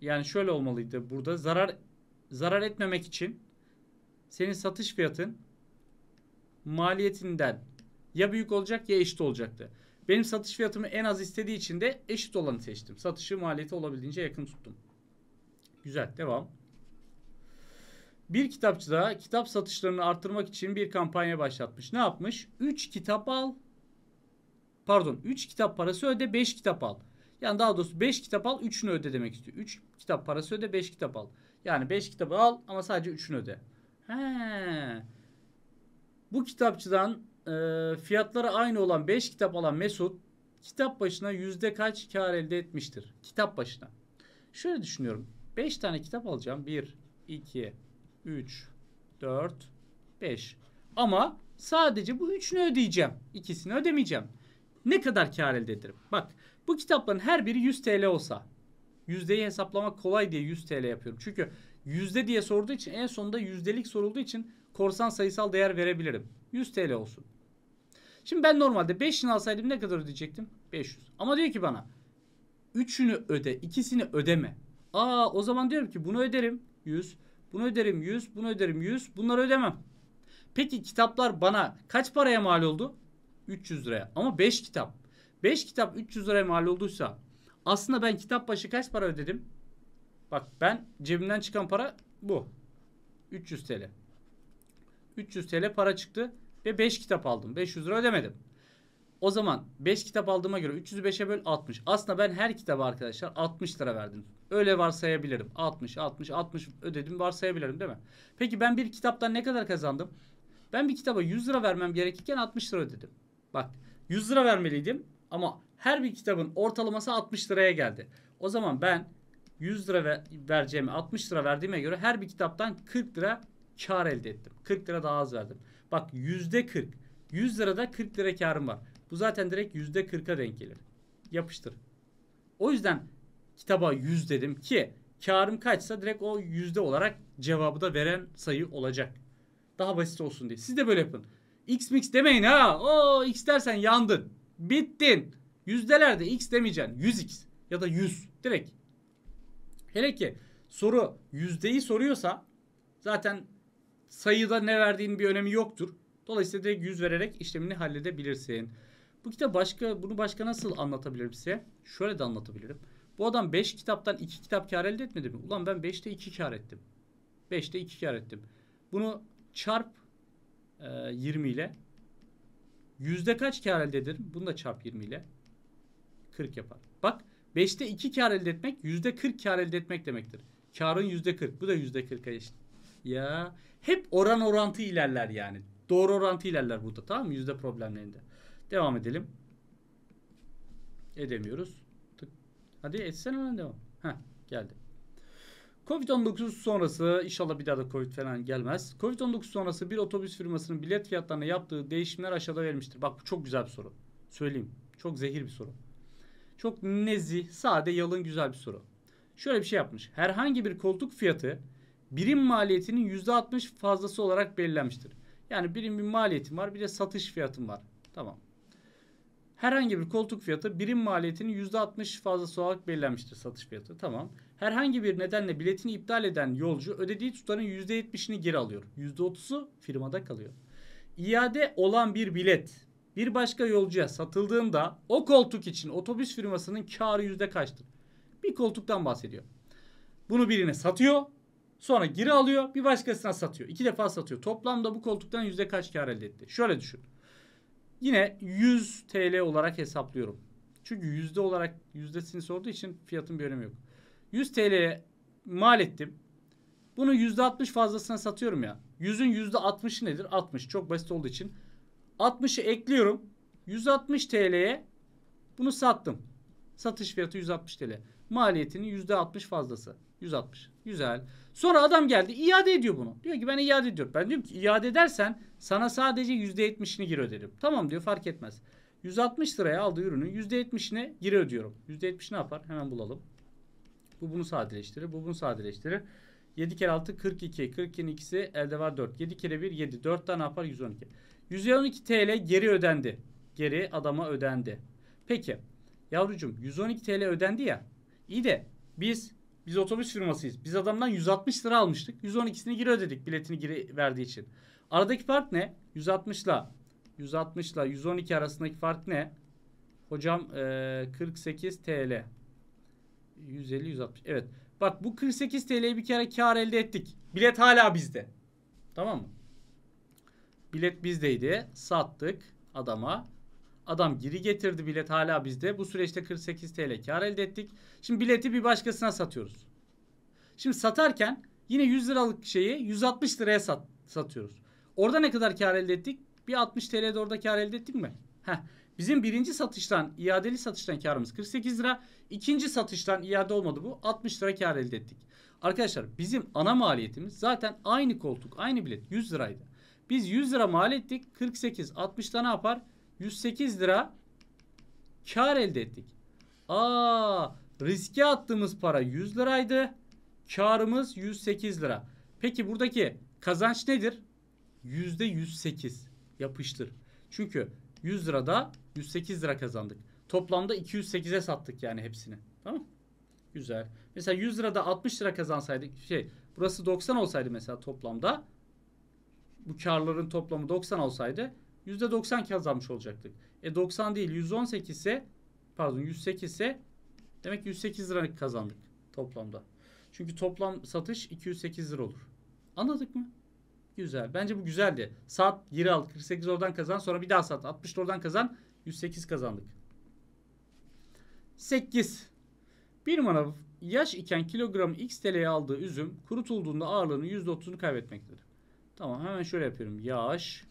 yani şöyle olmalıydı burada zarar zarar etmemek için senin satış fiyatın maliyetinden ya büyük olacak ya eşit olacaktı. Benim satış fiyatımı en az istediği için de eşit olanı seçtim. Satışı maliyeti olabildiğince yakın tuttum. Güzel devam. Bir kitapçı da kitap satışlarını artırmak için bir kampanya başlatmış. Ne yapmış? 3 kitap al. Pardon 3 kitap parası öde 5 kitap al. Yani daha doğrusu 5 kitap al 3'ünü öde demek istiyor. 3 kitap parası öde 5 kitap al. Yani 5 kitabı al ama sadece 3'ünü öde. He. Bu kitapçıdan e, fiyatları aynı olan 5 kitap alan Mesut kitap başına yüzde kaç kar elde etmiştir? Kitap başına. Şöyle düşünüyorum. 5 tane kitap alacağım. 1, 2, 3, 4, 5. Ama sadece bu üçünü ödeyeceğim. İkisini ödemeyeceğim. Ne kadar kar elde ederim? Bak bu kitapların her biri 100 TL olsa. Yüzdeyi hesaplamak kolay diye 100 TL yapıyorum. Çünkü yüzde diye sorduğu için en sonunda yüzdelik sorulduğu için korsan sayısal değer verebilirim. 100 TL olsun. Şimdi ben normalde 5'ini alsaydım ne kadar ödeyecektim? 500. Ama diyor ki bana 3'ünü öde, ikisini ödeme. Aa o zaman diyorum ki bunu öderim 100. Bunu öderim 100, bunu öderim 100. Bunları ödemem. Peki kitaplar bana kaç paraya mal oldu? 300 liraya. Ama 5 kitap. 5 kitap 300 liraya mal olduysa aslında ben kitap başı kaç para ödedim? Bak ben cebimden çıkan para bu. 300 TL. 300 TL para çıktı ve 5 kitap aldım. 500 lira ödemedim. O zaman 5 kitap aldığıma göre 305'e böl 60. Aslında ben her kitaba arkadaşlar 60 lira verdim. Öyle varsayabilirim. 60, 60, 60 ödedim varsayabilirim değil mi? Peki ben bir kitaptan ne kadar kazandım? Ben bir kitaba 100 lira vermem gerekirken 60 lira ödedim. Bak 100 lira vermeliydim ama her bir kitabın ortalaması 60 liraya geldi. O zaman ben 100 lira ver, vereceğimi 60 lira verdiğime göre her bir kitaptan 40 lira kar elde ettim. 40 lira daha az verdim. Bak %40. 100 lirada 40 lira karım var. Bu zaten direkt %40'a denk gelir. Yapıştır. O yüzden kitaba 100 dedim ki karım kaçsa direkt o yüzde olarak cevabı da veren sayı olacak. Daha basit olsun diye. Siz de böyle yapın. X mix demeyin ha. O x dersen yandın. Bittin. Yüzdelerde x demeyeceksin. 100x ya da 100 direkt. Hele ki soru yüzdeyi soruyorsa zaten sayıda ne verdiğin bir önemi yoktur. Dolayısıyla direkt 100 vererek işlemini halledebilirsin. Bu kitap başka bunu başka nasıl anlatabilirim size? Şöyle de anlatabilirim. Bu adam 5 kitaptan 2 kitap kar elde etmedi mi? Ulan ben 5'te 2 kar ettim. 5'te 2 kar ettim. Bunu çarp e, 20 ile yüzde kaç kar elde ederim? Bunu da çarp 20 ile 40 yapar. Bak 5'te 2 kar elde etmek yüzde 40 kar elde etmek demektir. Karın yüzde 40. Bu da yüzde 40'a eşit. Ya hep oran orantı ilerler yani. Doğru orantı ilerler burada tamam mı? Yüzde problemlerinde. Devam edelim. Edemiyoruz. Tık. Hadi etsene lan devam. Heh geldi. Covid-19 sonrası inşallah bir daha da Covid falan gelmez. Covid-19 sonrası bir otobüs firmasının bilet fiyatlarına yaptığı değişimler aşağıda verilmiştir. Bak bu çok güzel bir soru. Söyleyeyim. Çok zehir bir soru. Çok nezih, sade, yalın güzel bir soru. Şöyle bir şey yapmış. Herhangi bir koltuk fiyatı birim maliyetinin %60 fazlası olarak belirlenmiştir. Yani birim bir maliyetim var bir de satış fiyatım var. Tamam. Herhangi bir koltuk fiyatı birim maliyetinin %60 fazlası olarak belirlenmiştir satış fiyatı. Tamam. Herhangi bir nedenle biletini iptal eden yolcu ödediği tutarın %70'ini geri alıyor. %30'u firmada kalıyor. İade olan bir bilet bir başka yolcuya satıldığında o koltuk için otobüs firmasının karı yüzde kaçtır? Bir koltuktan bahsediyor. Bunu birine satıyor. Sonra geri alıyor. Bir başkasına satıyor. İki defa satıyor. Toplamda bu koltuktan yüzde kaç kar elde etti? Şöyle düşün. Yine 100 TL olarak hesaplıyorum. Çünkü yüzde olarak yüzdesini sorduğu için fiyatın bir önemi yok. 100 TL mal ettim. Bunu yüzde %60 fazlasına satıyorum ya. Yüzün yüzde %60'ı nedir? 60. Çok basit olduğu için. 60'ı ekliyorum. 160 TL'ye bunu sattım. Satış fiyatı 160 TL maliyetinin %60 fazlası. 160. Güzel. Sonra adam geldi iade ediyor bunu. Diyor ki ben iade ediyorum. Ben diyorum ki iade edersen sana sadece %70'ini geri öderim. Tamam diyor fark etmez. 160 liraya aldığı ürünün %70'ine geri ödüyorum. %70 ne yapar? Hemen bulalım. Bu bunu sadeleştirir. Bu bunu sadeleştirir. 7 kere 6 42. 42'nin ikisi elde var 4. 7 kere 1 7. 4 tane yapar 112. 112 TL geri ödendi. Geri adama ödendi. Peki. Yavrucuğum 112 TL ödendi ya. İyi de biz biz otobüs firmasıyız. Biz adamdan 160 lira almıştık. 112'sini geri ödedik biletini geri verdiği için. Aradaki fark ne? 160 ile 160 ile 112 arasındaki fark ne? Hocam e, 48 TL. 150 160. Evet. Bak bu 48 TL'yi bir kere kar elde ettik. Bilet hala bizde. Tamam mı? Bilet bizdeydi. Sattık adama. Adam geri getirdi bilet hala bizde. Bu süreçte 48 TL kar elde ettik. Şimdi bileti bir başkasına satıyoruz. Şimdi satarken yine 100 liralık şeyi 160 liraya sat, satıyoruz. Orada ne kadar kar elde ettik? Bir 60 TL'de orada kar elde ettik mi? Heh. Bizim birinci satıştan, iadeli satıştan karımız 48 lira. İkinci satıştan iade olmadı bu. 60 lira kar elde ettik. Arkadaşlar bizim ana maliyetimiz zaten aynı koltuk, aynı bilet 100 liraydı. Biz 100 lira mal ettik. 48, 60 ne yapar? 108 lira kar elde ettik. Aa, riske attığımız para 100 liraydı. Karımız 108 lira. Peki buradaki kazanç nedir? %108 yapıştır. Çünkü 100 lirada 108 lira kazandık. Toplamda 208'e sattık yani hepsini. Tamam Güzel. Mesela 100 lirada 60 lira kazansaydık şey burası 90 olsaydı mesela toplamda bu karların toplamı 90 olsaydı %90 kazanmış olacaktık. E 90 değil 118 ise pardon 108 ise demek ki 108 lira kazandık toplamda. Çünkü toplam satış 208 lira olur. Anladık mı? Güzel. Bence bu güzeldi. Sat, geri al. 48 oradan kazan. Sonra bir daha sat. 60 oradan kazan. 108 kazandık. 8. Bir manav yaş iken kilogram x TL'ye aldığı üzüm kurutulduğunda ağırlığının %30'unu kaybetmektedir. Tamam hemen şöyle yapıyorum. Yaş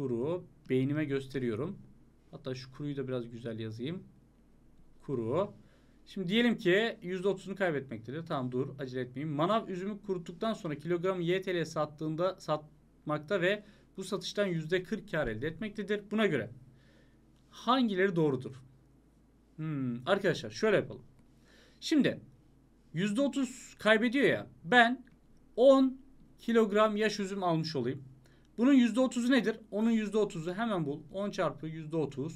Kuru. Beynime gösteriyorum. Hatta şu kuruyu da biraz güzel yazayım. Kuru. Şimdi diyelim ki %30'unu kaybetmektedir. Tamam dur acele etmeyeyim. Manav üzümü kuruttuktan sonra kilogram YTL sattığında satmakta ve bu satıştan %40 kar elde etmektedir. Buna göre hangileri doğrudur? Hmm, arkadaşlar şöyle yapalım. Şimdi %30 kaybediyor ya ben 10 kilogram yaş üzüm almış olayım. Bunun %30'u nedir? Onun %30'u hemen bul. 10 çarpı %30.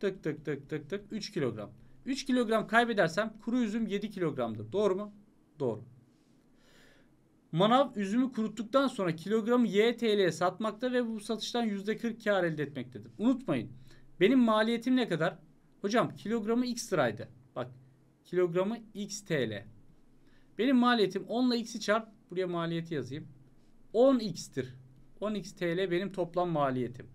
Tık tık tık tık tık. 3 kilogram. 3 kilogram kaybedersem kuru üzüm 7 kilogramdır. Doğru mu? Doğru. Manav üzümü kuruttuktan sonra kilogramı YTL'ye satmakta ve bu satıştan %40 kar elde etmektedir. Unutmayın. Benim maliyetim ne kadar? Hocam kilogramı X liraydı. Bak kilogramı X TL. Benim maliyetim 10 ile X'i çarp. Buraya maliyeti yazayım. 10X'tir. 10x TL benim toplam maliyetim.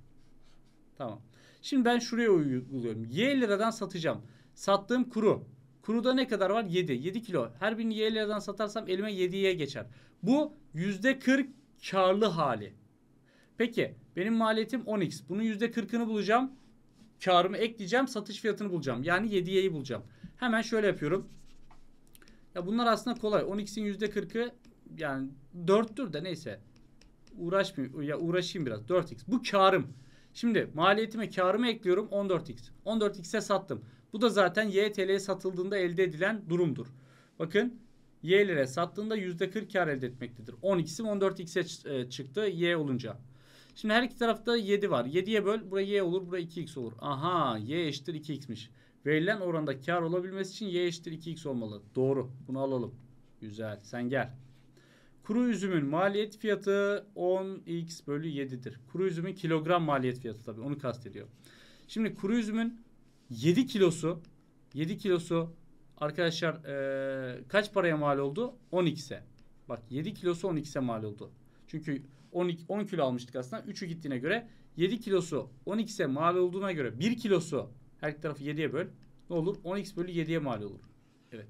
Tamam. Şimdi ben şuraya uyguluyorum. Y liradan satacağım. Sattığım kuru. Kuruda ne kadar var? 7. 7 kilo. Her birini Y liradan satarsam elime 7'ye geçer. Bu %40 karlı hali. Peki benim maliyetim 10x. Bunun %40'ını bulacağım. Karımı ekleyeceğim. Satış fiyatını bulacağım. Yani 7'ye'yi bulacağım. Hemen şöyle yapıyorum. Ya bunlar aslında kolay. 10x'in %40'ı yani 4'tür de neyse uğraşmayayım ya uğraşayım biraz 4x. Bu karım. Şimdi maliyetime karımı ekliyorum 14x. 14x'e sattım. Bu da zaten YTL'ye satıldığında elde edilen durumdur. Bakın y'lere lira sattığında %40 kar elde etmektedir. 12'si 14x'e e, çıktı Y olunca. Şimdi her iki tarafta 7 var. 7'ye böl. Buraya Y olur. Buraya 2X olur. Aha Y eşittir 2X'miş. Verilen oranda kar olabilmesi için Y eşittir 2X olmalı. Doğru. Bunu alalım. Güzel. Sen gel. Kuru üzümün maliyet fiyatı 10x bölü 7'dir. Kuru üzümün kilogram maliyet fiyatı tabii onu kastediyor. Şimdi kuru üzümün 7 kilosu 7 kilosu arkadaşlar e, kaç paraya mal oldu? 10x'e. Bak 7 kilosu 12'e mal oldu. Çünkü 12, 10 kilo almıştık aslında. 3'ü gittiğine göre 7 kilosu 12'e mal olduğuna göre 1 kilosu her iki tarafı 7'ye böl. Ne olur? 10x bölü 7'ye mal olur. Evet.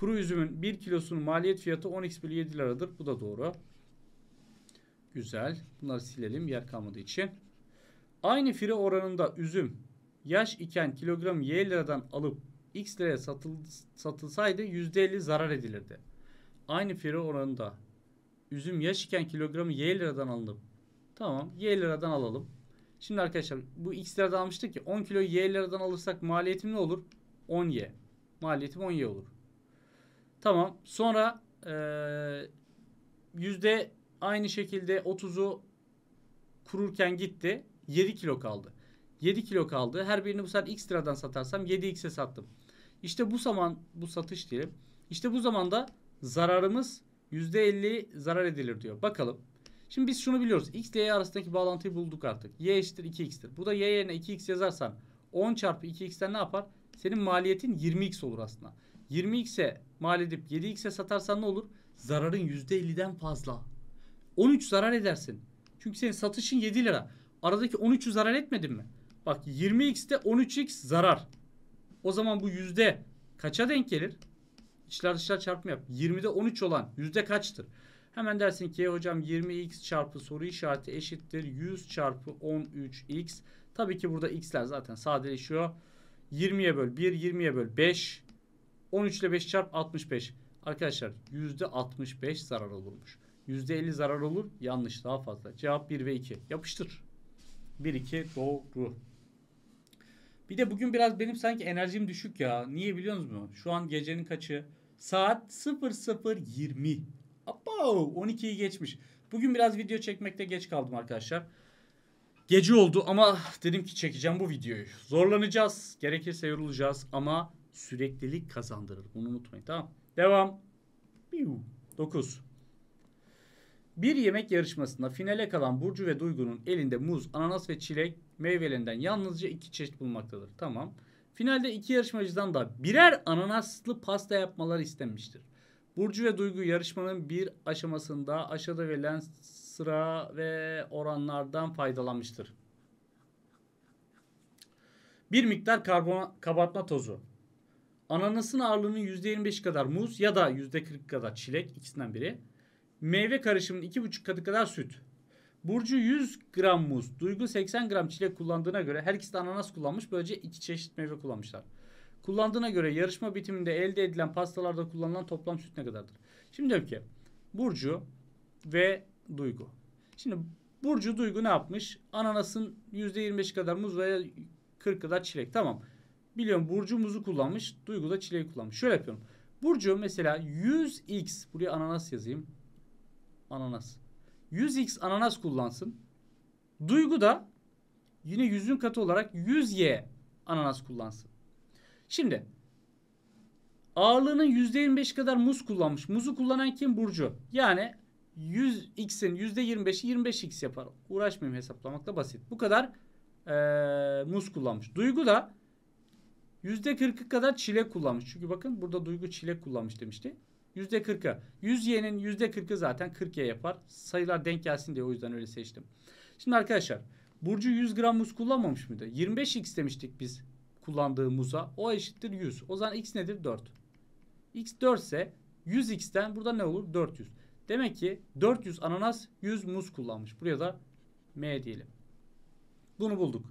Kuru üzümün 1 kilosunun maliyet fiyatı 10x bölü 7 liradır. Bu da doğru. Güzel. Bunları silelim yer kalmadığı için. Aynı fire oranında üzüm yaş iken kilogram y liradan alıp x liraya satıl, satılsaydı %50 zarar edilirdi. Aynı fire oranında üzüm yaş iken kilogramı y liradan alınıp tamam y liradan alalım. Şimdi arkadaşlar bu x liradan almıştık ki 10 kilo y liradan alırsak maliyetim ne olur? 10y. Maliyetim 10y olur. Tamam. Sonra e, yüzde aynı şekilde 30'u kururken gitti. 7 kilo kaldı. 7 kilo kaldı. Her birini bu sefer x liradan satarsam 7x'e sattım. İşte bu zaman bu satış diyelim. İşte bu zamanda zararımız %50 zarar edilir diyor. Bakalım. Şimdi biz şunu biliyoruz. X ile Y arasındaki bağlantıyı bulduk artık. Y eşittir 2X'tir. Burada Y yerine 2X yazarsan 10 çarpı 2X'ten ne yapar? Senin maliyetin 20X olur aslında. 20x'e mal edip 7x'e satarsan ne olur? Zararın %50'den fazla. 13 zarar edersin. Çünkü senin satışın 7 lira. Aradaki 13'ü zarar etmedin mi? Bak 20x'te 13x zarar. O zaman bu yüzde kaça denk gelir? İçler dışlar çarpma yap. 20'de 13 olan yüzde kaçtır? Hemen dersin ki e hocam 20x çarpı soru işareti eşittir 100 çarpı 13x. Tabii ki burada x'ler zaten sadeleşiyor. 20'ye böl 1, 20'ye böl 5, 13 ile 5 çarp 65. Arkadaşlar %65 zarar olurmuş. %50 zarar olur. Yanlış daha fazla. Cevap 1 ve 2. Yapıştır. 1 2 doğru. Bir de bugün biraz benim sanki enerjim düşük ya. Niye biliyorsunuz mu? Şu an gecenin kaçı? Saat 00.20. Apo 12'yi geçmiş. Bugün biraz video çekmekte geç kaldım arkadaşlar. Gece oldu ama dedim ki çekeceğim bu videoyu. Zorlanacağız. Gerekirse yorulacağız ama süreklilik kazandırır. Bunu unutmayın. Tamam. Devam. 9. Bir yemek yarışmasında finale kalan Burcu ve Duygu'nun elinde muz, ananas ve çilek meyvelerinden yalnızca iki çeşit bulmaktadır. Tamam. Finalde iki yarışmacıdan da birer ananaslı pasta yapmaları istenmiştir. Burcu ve Duygu yarışmanın bir aşamasında aşağıda verilen sıra ve oranlardan faydalanmıştır. Bir miktar karbon kabartma tozu, Ananasın ağırlığının %25 kadar muz ya da %40 kadar çilek ikisinden biri. Meyve karışımının 2,5 katı kadar süt. Burcu 100 gram muz, Duygu 80 gram çilek kullandığına göre her ikisi de ananas kullanmış. Böylece iki çeşit meyve kullanmışlar. Kullandığına göre yarışma bitiminde elde edilen pastalarda kullanılan toplam süt ne kadardır? Şimdi diyorum ki Burcu ve Duygu. Şimdi Burcu Duygu ne yapmış? Ananasın %25 kadar muz veya 40 kadar çilek. Tamam. Biliyorum burcumuzu kullanmış. Duygu da çileyi kullanmış. Şöyle yapıyorum. Burcu mesela 100x buraya ananas yazayım. Ananas. 100x ananas kullansın. Duygu da yine yüzün katı olarak 100y ananas kullansın. Şimdi ağırlığının %25 kadar muz kullanmış. Muzu kullanan kim? Burcu. Yani 100x'in %25'i 25x yapar. Uğraşmayayım hesaplamakla basit. Bu kadar ee, muz kullanmış. Duygu da %40'ı kadar çilek kullanmış. Çünkü bakın burada Duygu çilek kullanmış demişti. %40'ı. 100Y'nin %40'ı zaten 40Y yapar. Sayılar denk gelsin diye o yüzden öyle seçtim. Şimdi arkadaşlar Burcu 100 gram muz kullanmamış mıydı? 25x demiştik biz kullandığı muza. O eşittir 100. O zaman x nedir? 4. x 4 ise 100x'ten burada ne olur? 400. Demek ki 400 ananas 100 muz kullanmış. Buraya da m diyelim. Bunu bulduk.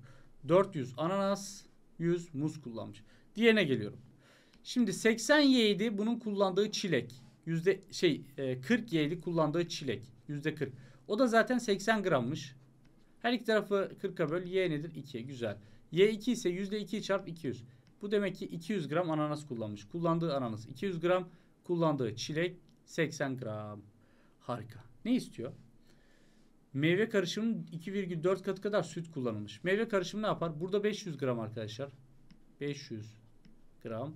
400 ananas 100 muz kullanmış. Diğerine geliyorum. Şimdi 80 Y'ydi bunun kullandığı çilek. Yüzde şey 40 e, Y'li kullandığı çilek. Yüzde 40. O da zaten 80 grammış. Her iki tarafı 40'a böl. Y nedir? 2. Güzel. Y 2 ise yüzde 2 çarp 200. Bu demek ki 200 gram ananas kullanmış. Kullandığı ananas 200 gram. Kullandığı çilek 80 gram. Harika. Ne istiyor? Meyve karışımının 2,4 katı kadar süt kullanılmış. Meyve karışımı ne yapar? Burada 500 gram arkadaşlar. 500 gram.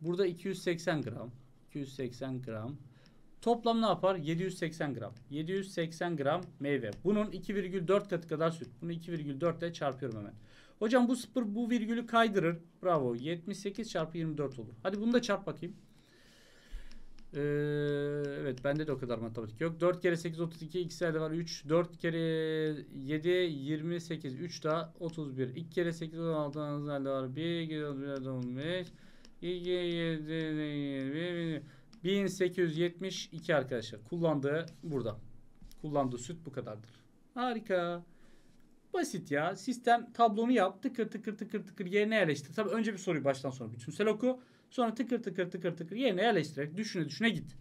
Burada 280 gram. 280 gram. Toplam ne yapar? 780 gram. 780 gram meyve. Bunun 2,4 katı kadar süt. Bunu 2,4 ile çarpıyorum hemen. Hocam bu sıfır bu virgülü kaydırır. Bravo. 78 çarpı 24 olur. Hadi bunu da çarp bakayım. Ee, evet bende de o kadar matematik yok. 4 kere 8 32 ikisi elde var 3. 4 kere 7 28 3 daha 31. 2 kere 8 16 elde var 1 kere 11 15. 2 kere 7 20. 1872 arkadaşlar. Kullandığı burada. Kullandığı süt bu kadardır. Harika. Basit ya. Sistem tablonu yap. Tıkır tıkır tıkır tıkır yerine yerleştir. Tabii önce bir soruyu baştan sonra bütünsel oku. Sonra tıkır tıkır tıkır tıkır yerine yerleştirerek düşüne düşüne git.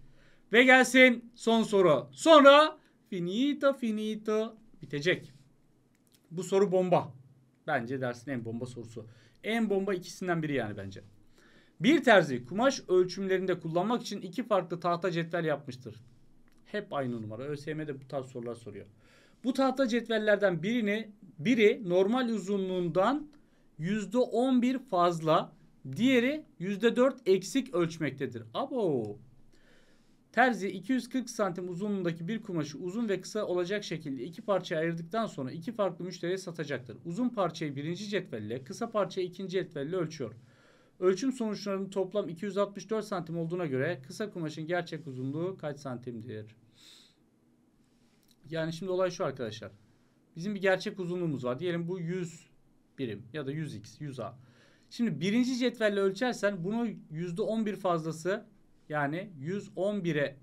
Ve gelsin son soru. Sonra finito finito bitecek. Bu soru bomba. Bence dersin en bomba sorusu. En bomba ikisinden biri yani bence. Bir terzi kumaş ölçümlerinde kullanmak için iki farklı tahta cetvel yapmıştır. Hep aynı numara. ÖSYM'de bu tarz sorular soruyor. Bu tahta cetvellerden birini biri normal uzunluğundan %11 fazla Diğeri %4 eksik ölçmektedir. Abo. Terzi 240 santim uzunluğundaki bir kumaşı uzun ve kısa olacak şekilde iki parçaya ayırdıktan sonra iki farklı müşteriye satacaktır. Uzun parçayı birinci cetvelle, kısa parçayı ikinci cetvelle ölçüyor. Ölçüm sonuçlarının toplam 264 santim olduğuna göre kısa kumaşın gerçek uzunluğu kaç santimdir? Yani şimdi olay şu arkadaşlar. Bizim bir gerçek uzunluğumuz var. Diyelim bu 100 birim ya da 100x, 100a. Şimdi birinci cetvelle ölçersen bunu yüzde on bir fazlası yani 111'e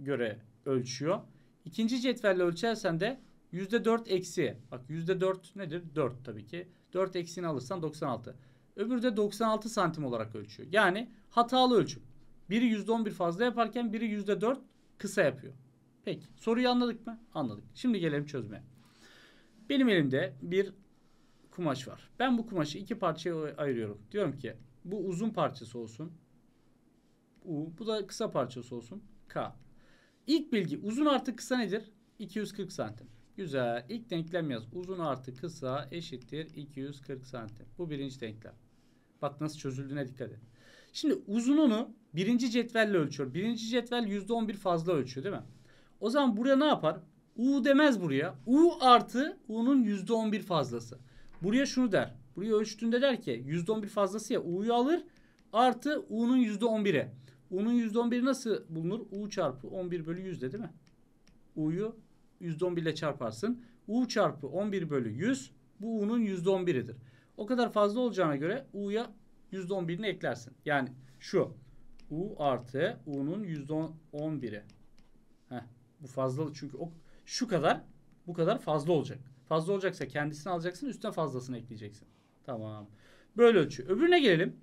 göre ölçüyor. İkinci cetvelle ölçersen de yüzde dört eksi. Bak yüzde dört nedir? Dört tabii ki. Dört eksiğini alırsan 96. Öbürü de 96 santim olarak ölçüyor. Yani hatalı ölçüm. Biri yüzde on bir fazla yaparken biri yüzde dört kısa yapıyor. Peki soruyu anladık mı? Anladık. Şimdi gelelim çözmeye. Benim elimde bir kumaş var. Ben bu kumaşı iki parçaya ayırıyorum. Diyorum ki bu uzun parçası olsun. U. Bu da kısa parçası olsun. K. İlk bilgi uzun artı kısa nedir? 240 santim. Güzel. İlk denklem yaz. Uzun artı kısa eşittir 240 santim. Bu birinci denklem. Bak nasıl çözüldüğüne dikkat et. Şimdi uzununu birinci cetvelle ölçüyor. Birinci cetvel %11 fazla ölçüyor değil mi? O zaman buraya ne yapar? U demez buraya. U artı U'nun %11 fazlası. Buraya şunu der. Burayı ölçtüğünde der ki %11 fazlası ya U'yu alır artı U'nun %11'i. U'nun %11'i nasıl bulunur? U çarpı 11 bölü 100 de değil mi? U'yu %11 ile çarparsın. U çarpı 11 bölü 100 bu U'nun %11'idir. O kadar fazla olacağına göre U'ya %11'ini eklersin. Yani şu U artı U'nun %11'i. Heh, bu fazla çünkü o, şu kadar bu kadar fazla olacak. Fazla olacaksa kendisini alacaksın üstüne fazlasını ekleyeceksin. Tamam. Böyle ölçüyor. Öbürüne gelelim.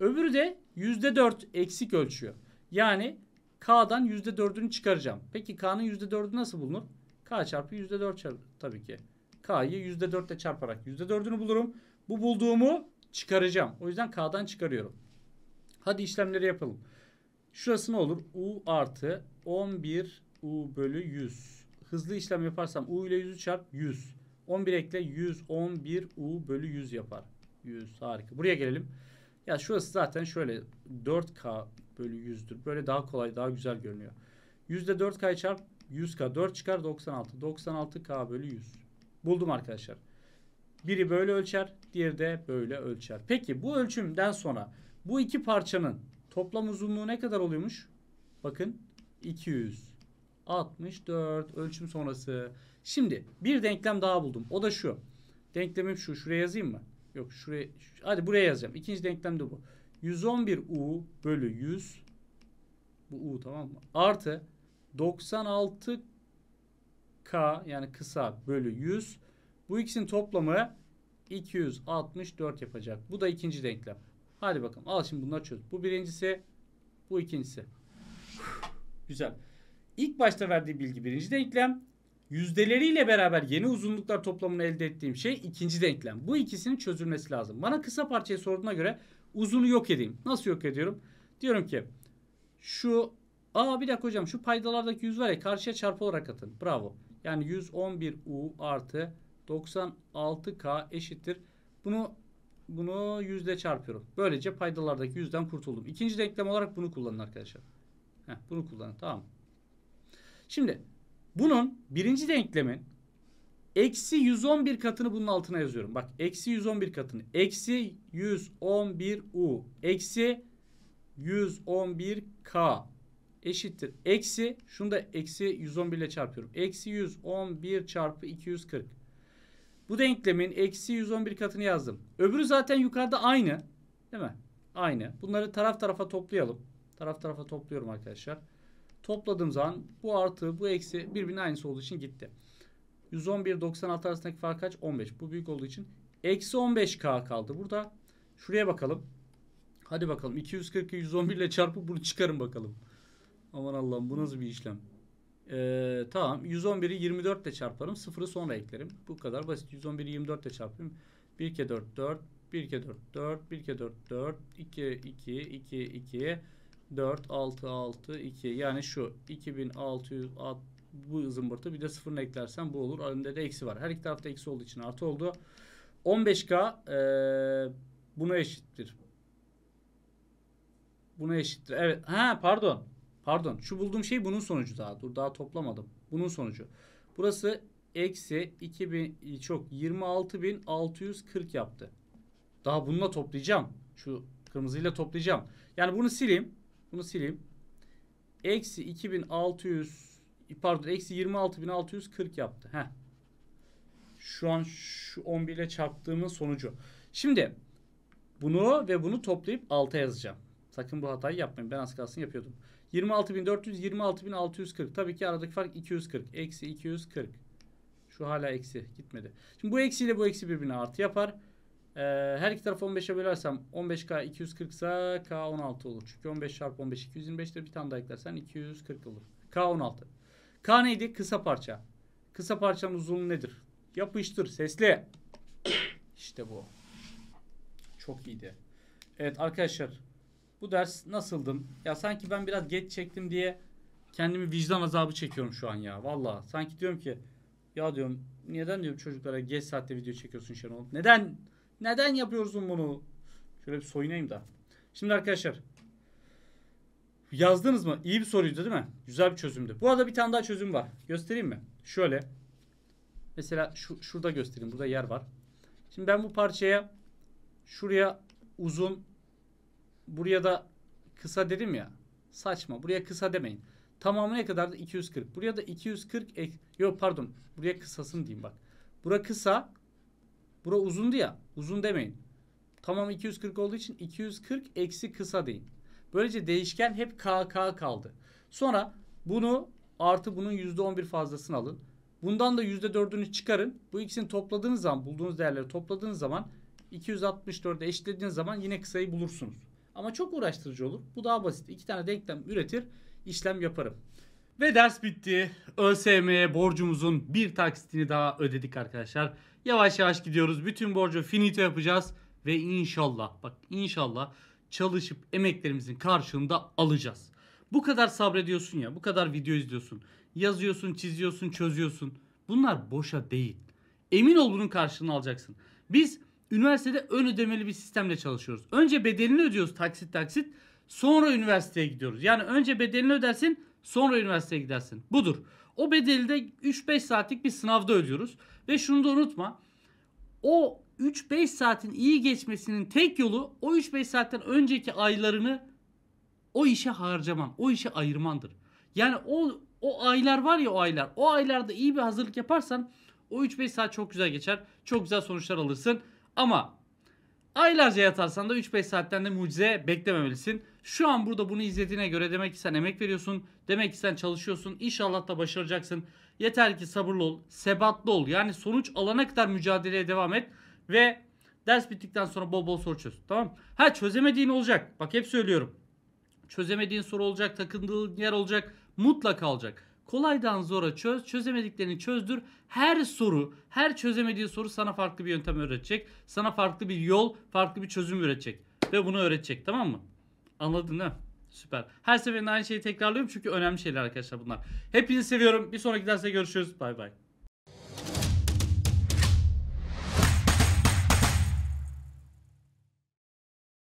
Öbürü de yüzde dört eksik ölçüyor. Yani K'dan yüzde %4'ünü çıkaracağım. Peki K'nın %4'ü nasıl bulunur? K çarpı %4 çarpı tabii ki. K'yı yüzde dörtle çarparak yüzde %4'ünü bulurum. Bu bulduğumu çıkaracağım. O yüzden K'dan çıkarıyorum. Hadi işlemleri yapalım. Şurası ne olur? U artı 11 U bölü 100 hızlı işlem yaparsam u ile 100'ü çarp 100. 11 ekle 111 u bölü 100 yapar. 100 harika. Buraya gelelim. Ya şurası zaten şöyle 4k bölü 100'dür. Böyle daha kolay daha güzel görünüyor. %4k'yı çarp 100k. 4 çıkar 96. 96k bölü 100. Buldum arkadaşlar. Biri böyle ölçer, diğeri de böyle ölçer. Peki bu ölçümden sonra bu iki parçanın toplam uzunluğu ne kadar oluyormuş? Bakın 200. 64 ölçüm sonrası. Şimdi bir denklem daha buldum. O da şu. Denklemim şu. Şuraya yazayım mı? Yok şuraya. Hadi buraya yazacağım. İkinci denklem de bu. 111 U bölü 100 bu U tamam mı? Artı 96 K yani kısa bölü 100 bu ikisinin toplamı 264 yapacak. Bu da ikinci denklem. Hadi bakalım. Al şimdi bunları çöz. Bu birincisi. Bu ikincisi. Güzel. İlk başta verdiği bilgi birinci denklem. Yüzdeleriyle beraber yeni uzunluklar toplamını elde ettiğim şey ikinci denklem. Bu ikisinin çözülmesi lazım. Bana kısa parçayı sorduğuna göre uzunu yok edeyim. Nasıl yok ediyorum? Diyorum ki şu aa bir dakika hocam şu paydalardaki yüz var ya karşıya çarpı olarak atın. Bravo. Yani 111u artı 96k eşittir. Bunu bunu yüzde çarpıyorum. Böylece paydalardaki yüzden kurtuldum. İkinci denklem olarak bunu kullanın arkadaşlar. Heh, bunu kullanın. Tamam Şimdi bunun birinci denklemin eksi 111 katını bunun altına yazıyorum. Bak eksi 111 katını. Eksi 111 U. Eksi 111 K eşittir. Eksi şunu da eksi 111 ile çarpıyorum. Eksi 111 çarpı 240. Bu denklemin eksi 111 katını yazdım. Öbürü zaten yukarıda aynı. Değil mi? Aynı. Bunları taraf tarafa toplayalım. Taraf tarafa topluyorum arkadaşlar. Topladığım zaman bu artı bu eksi birbirinin aynısı olduğu için gitti. 111.96 arasındaki fark kaç? 15. Bu büyük olduğu için eksi 15k kaldı. Burada şuraya bakalım. Hadi bakalım 240'ı 111 ile çarpıp bunu çıkarın bakalım. Aman Allah'ım bu nasıl bir işlem. Ee, tamam 111'i 24 ile çarparım. sıfırı sonra eklerim. Bu kadar basit. 111'i 24 ile çarpayım. 1 kere 4 4 1 kere 4 4 1 kere 4 4 2 2 2 2 4, 6, 6, 2. Yani şu 2600 bu zımbırtı bir de sıfırını eklersen bu olur. Önde de eksi var. Her iki tarafta eksi olduğu için artı oldu. 15K e, buna eşittir. Buna eşittir. Evet. Ha pardon. Pardon. Şu bulduğum şey bunun sonucu daha. Dur daha toplamadım. Bunun sonucu. Burası eksi 2000 çok 26640 yaptı. Daha bununla toplayacağım. Şu kırmızıyla toplayacağım. Yani bunu sileyim. Bunu sileyim. Eksi 2600 pardon eksi 26640 yaptı. Heh. Şu an şu 11 ile çarptığımın sonucu. Şimdi bunu ve bunu toplayıp 6'ya yazacağım. Sakın bu hatayı yapmayın. Ben az kalsın yapıyordum. 26400 26640. Tabii ki aradaki fark 240. Eksi 240. Şu hala eksi gitmedi. Şimdi bu eksiyle bu eksi birbirine artı yapar. Ee, her iki tarafı 15'e bölersem 15K 240 ise K 16 olur. Çünkü 15 çarpı 15 225'tir. Bir tane daha eklersen 240 olur. K 16. K neydi? Kısa parça. Kısa parçanın uzunluğu nedir? Yapıştır sesli. İşte bu. Çok iyiydi. Evet arkadaşlar bu ders nasıldım? Ya sanki ben biraz geç çektim diye kendimi vicdan azabı çekiyorum şu an ya. Valla sanki diyorum ki ya diyorum neden diyorum çocuklara geç saatte video çekiyorsun Şenol? Neden? Neden yapıyorsun bunu? Şöyle bir soyunayım da. Şimdi arkadaşlar yazdınız mı? İyi bir soruydu değil mi? Güzel bir çözümdü. Bu arada bir tane daha çözüm var. Göstereyim mi? Şöyle. Mesela şu, şurada göstereyim. Burada yer var. Şimdi ben bu parçaya şuraya uzun buraya da kısa dedim ya. Saçma. Buraya kısa demeyin. Tamamı ne kadardı? 240. Buraya da 240 ek... Yok pardon. Buraya kısasın diyeyim bak. Bura kısa. Bura uzundu ya. Uzun demeyin. Tamam 240 olduğu için 240 eksi kısa deyin. Böylece değişken hep KK kaldı. Sonra bunu artı bunun %11 fazlasını alın. Bundan da %4'ünü çıkarın. Bu ikisini topladığınız zaman bulduğunuz değerleri topladığınız zaman 264'e eşitlediğiniz zaman yine kısayı bulursunuz. Ama çok uğraştırıcı olur. Bu daha basit. İki tane denklem üretir işlem yaparım. Ve ders bitti. ÖSYM'ye borcumuzun bir taksitini daha ödedik arkadaşlar. Yavaş yavaş gidiyoruz. Bütün borcu finito yapacağız ve inşallah bak inşallah çalışıp emeklerimizin karşılığını alacağız. Bu kadar sabrediyorsun ya, bu kadar video izliyorsun. Yazıyorsun, çiziyorsun, çözüyorsun. Bunlar boşa değil. Emin ol bunun karşılığını alacaksın. Biz üniversitede ön ödemeli bir sistemle çalışıyoruz. Önce bedelini ödüyoruz taksit taksit. Sonra üniversiteye gidiyoruz. Yani önce bedelini ödersin, sonra üniversiteye gidersin. Budur. O bedeli de 3-5 saatlik bir sınavda ödüyoruz. Ve şunu da unutma. O 3-5 saatin iyi geçmesinin tek yolu o 3-5 saatten önceki aylarını o işe harcaman, o işe ayırmandır. Yani o o aylar var ya o aylar. O aylarda iyi bir hazırlık yaparsan o 3-5 saat çok güzel geçer. Çok güzel sonuçlar alırsın. Ama aylarca yatarsan da 3-5 saatten de mucize beklememelisin. Şu an burada bunu izlediğine göre demek ki sen emek veriyorsun. Demek ki sen çalışıyorsun. İnşallah da başaracaksın. Yeter ki sabırlı ol, sebatlı ol. Yani sonuç alana kadar mücadeleye devam et ve ders bittikten sonra bol bol soru çöz. Tamam? Ha çözemediğin olacak. Bak hep söylüyorum. Çözemediğin soru olacak, takındığın yer olacak, mutlaka olacak. Kolaydan zora çöz, çözemediklerini çözdür. Her soru, her çözemediği soru sana farklı bir yöntem öğretecek. Sana farklı bir yol, farklı bir çözüm üretecek ve bunu öğretecek tamam mı? Anladın ha? Süper. Her seferinde aynı şeyi tekrarlıyorum çünkü önemli şeyler arkadaşlar bunlar. Hepinizi seviyorum. Bir sonraki derste görüşürüz. Bay bay.